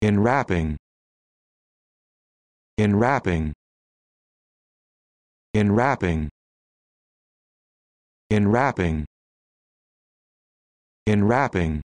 in wrapping in wrapping in wrapping in wrapping in wrapping